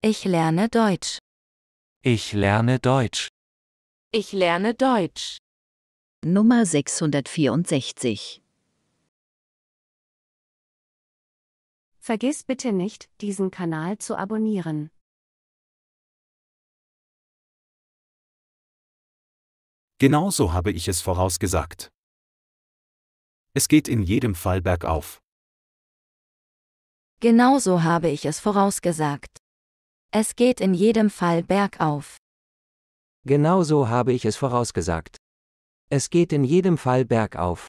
Ich lerne Deutsch. Ich lerne Deutsch. Ich lerne Deutsch. Nummer 664 Vergiss bitte nicht, diesen Kanal zu abonnieren. Genauso habe ich es vorausgesagt. Es geht in jedem Fall bergauf. Genauso habe ich es vorausgesagt. Es geht in jedem Fall bergauf. Genau so habe ich es vorausgesagt. Es geht in jedem Fall bergauf.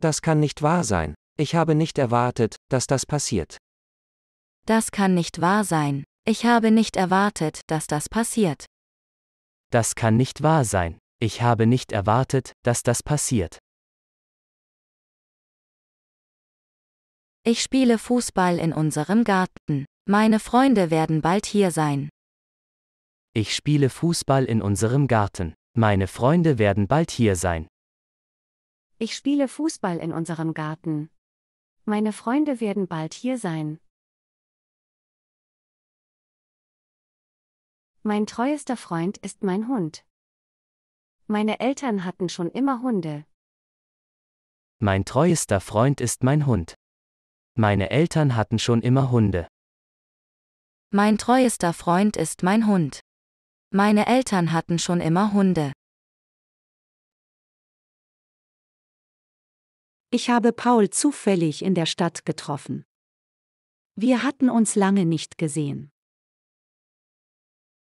Das kann nicht wahr sein. Ich habe nicht erwartet, dass das passiert. Das kann nicht wahr sein. Ich habe nicht erwartet, dass das passiert. Das kann nicht wahr sein. Ich habe nicht erwartet, dass das passiert. Ich spiele Fußball in unserem Garten. Meine Freunde werden bald hier sein. Ich spiele Fußball in unserem Garten. Meine Freunde werden bald hier sein. Ich spiele Fußball in unserem Garten. Meine Freunde werden bald hier sein. Mein treuester Freund ist mein Hund. Meine Eltern hatten schon immer Hunde. Mein treuester Freund ist mein Hund. Meine Eltern hatten schon immer Hunde. Mein treuester Freund ist mein Hund. Meine Eltern hatten schon immer Hunde. Ich habe Paul zufällig in der Stadt getroffen. Wir hatten uns lange nicht gesehen.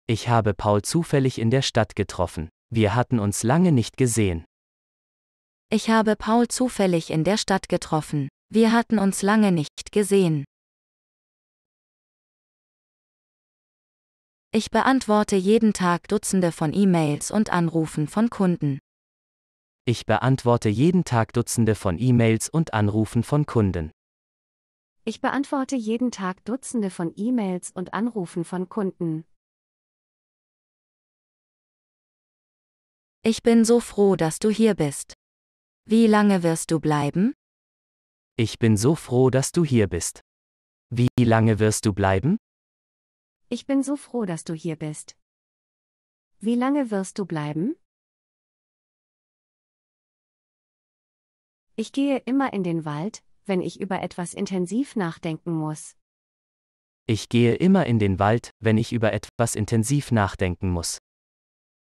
Ich habe Paul zufällig in der Stadt getroffen. Wir hatten uns lange nicht gesehen. Ich habe Paul zufällig in der Stadt getroffen. Wir hatten uns lange nicht gesehen. Ich beantworte jeden Tag Dutzende von E-Mails und Anrufen von Kunden. Ich beantworte jeden Tag Dutzende von E-Mails und Anrufen von Kunden. Ich beantworte jeden Tag Dutzende von E-Mails und Anrufen von Kunden. Ich bin so froh, dass du hier bist. Wie lange wirst du bleiben? Ich bin so froh, dass du hier bist. Wie lange wirst du bleiben? Ich bin so froh, dass du hier bist. Wie lange wirst du bleiben? Ich gehe immer in den Wald, wenn ich über etwas intensiv nachdenken muss. Ich gehe immer in den Wald, wenn ich über etwas intensiv nachdenken muss.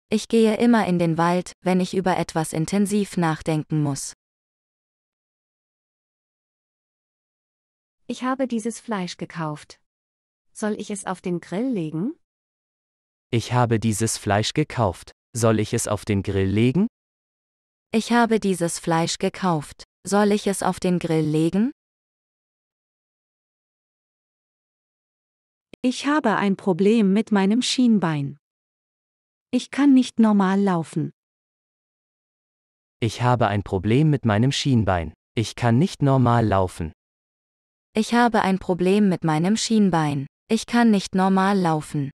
Ich gehe immer in den Wald, wenn ich über etwas intensiv nachdenken muss. Ich habe dieses Fleisch gekauft. Soll ich es auf den Grill legen? Ich habe dieses Fleisch gekauft. Soll ich es auf den Grill legen? Ich habe dieses Fleisch gekauft. Soll ich es auf den Grill legen? Ich habe ein Problem mit meinem Schienbein. Ich kann nicht normal laufen. Ich habe ein Problem mit meinem Schienbein. Ich kann nicht normal laufen. Ich habe ein Problem mit meinem Schienbein. Ich kann nicht normal laufen.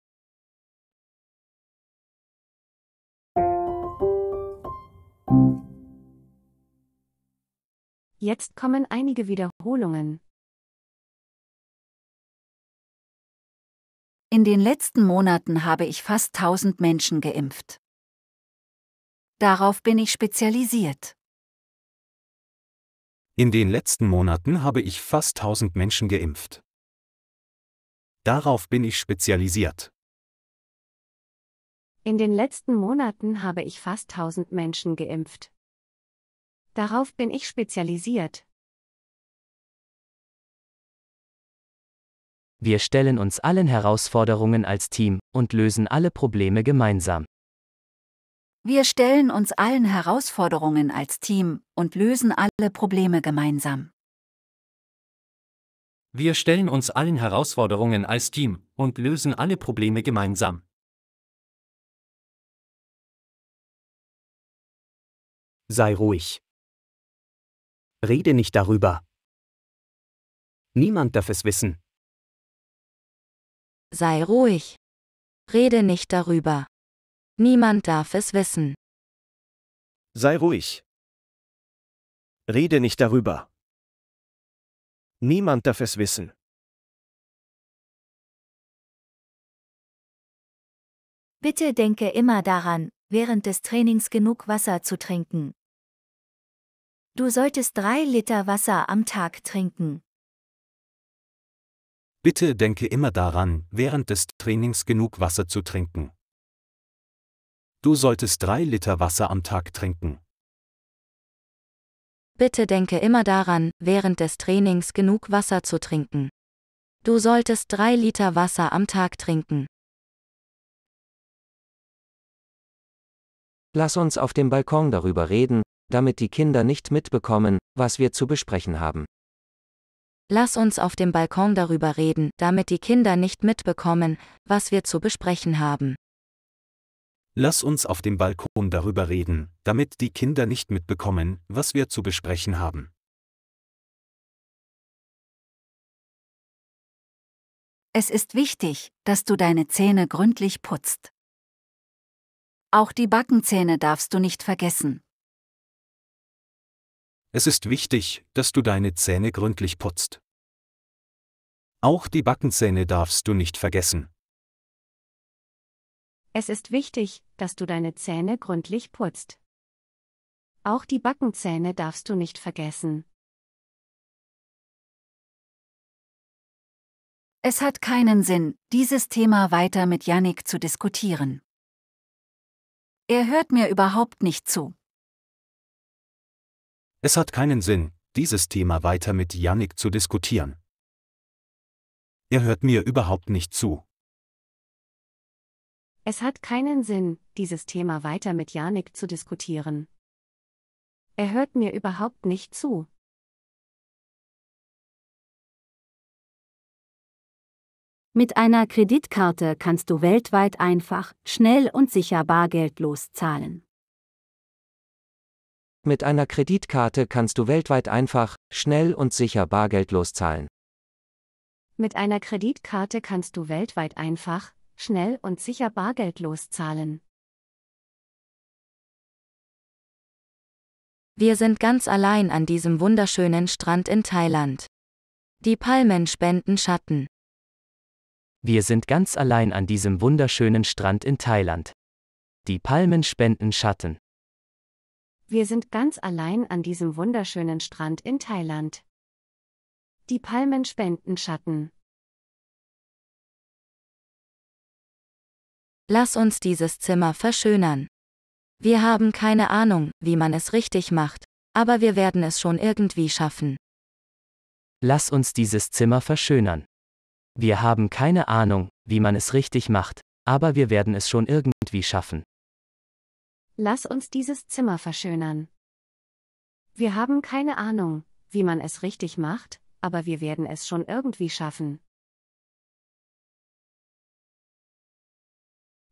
Jetzt kommen einige Wiederholungen. In den letzten Monaten habe ich fast 1000 Menschen geimpft. Darauf bin ich spezialisiert. In den letzten Monaten habe ich fast 1000 Menschen geimpft. Darauf bin ich spezialisiert. In den letzten Monaten habe ich fast 1000 Menschen geimpft. Darauf bin ich spezialisiert. Wir stellen uns allen Herausforderungen als Team und lösen alle Probleme gemeinsam. Wir stellen uns allen Herausforderungen als Team und lösen alle Probleme gemeinsam. Wir stellen uns allen Herausforderungen als Team und lösen alle Probleme gemeinsam. Sei ruhig. Rede nicht darüber. Niemand darf es wissen. Sei ruhig. Rede nicht darüber. Niemand darf es wissen. Sei ruhig. Rede nicht darüber. Niemand darf es wissen. Bitte denke immer daran, während des Trainings genug Wasser zu trinken. Du solltest drei Liter Wasser am Tag trinken. Bitte denke immer daran, während des Trainings genug Wasser zu trinken. Du solltest drei Liter Wasser am Tag trinken. Bitte denke immer daran, während des Trainings genug Wasser zu trinken. Du solltest drei Liter Wasser am Tag trinken. Lass uns auf dem Balkon darüber reden, damit die Kinder nicht mitbekommen, was wir zu besprechen haben. Lass uns auf dem Balkon darüber reden, damit die Kinder nicht mitbekommen, was wir zu besprechen haben. Lass uns auf dem Balkon darüber reden, damit die Kinder nicht mitbekommen, was wir zu besprechen haben. Es ist wichtig, dass du deine Zähne gründlich putzt. Auch die Backenzähne darfst du nicht vergessen. Es ist wichtig, dass du deine Zähne gründlich putzt. Auch die Backenzähne darfst du nicht vergessen. Es ist wichtig, dass du deine Zähne gründlich putzt. Auch die Backenzähne darfst du nicht vergessen. Es hat keinen Sinn, dieses Thema weiter mit Yannick zu diskutieren. Er hört mir überhaupt nicht zu. Es hat keinen Sinn, dieses Thema weiter mit Yannick zu diskutieren. Er hört mir überhaupt nicht zu. Es hat keinen Sinn, dieses Thema weiter mit Janik zu diskutieren. Er hört mir überhaupt nicht zu. Mit einer Kreditkarte kannst du weltweit einfach, schnell und sicher bargeldlos zahlen. Mit einer Kreditkarte kannst du weltweit einfach, schnell und sicher bargeldlos zahlen. Mit einer Kreditkarte kannst du weltweit einfach, schnell und sicher bargeldlos zahlen. Wir sind ganz allein an diesem wunderschönen Strand in Thailand. Die Palmen spenden Schatten. Wir sind ganz allein an diesem wunderschönen Strand in Thailand. Die Palmen spenden Schatten. Wir sind ganz allein an diesem wunderschönen Strand in Thailand. Die Palmen spenden Schatten. Lass uns dieses Zimmer verschönern. Wir haben keine Ahnung, wie man es richtig macht, aber wir werden es schon irgendwie schaffen. Lass uns dieses Zimmer verschönern. Wir haben keine Ahnung, wie man es richtig macht, aber wir werden es schon irgendwie schaffen. Lass uns dieses Zimmer verschönern. Wir haben keine Ahnung, wie man es richtig macht, aber wir werden es schon irgendwie schaffen.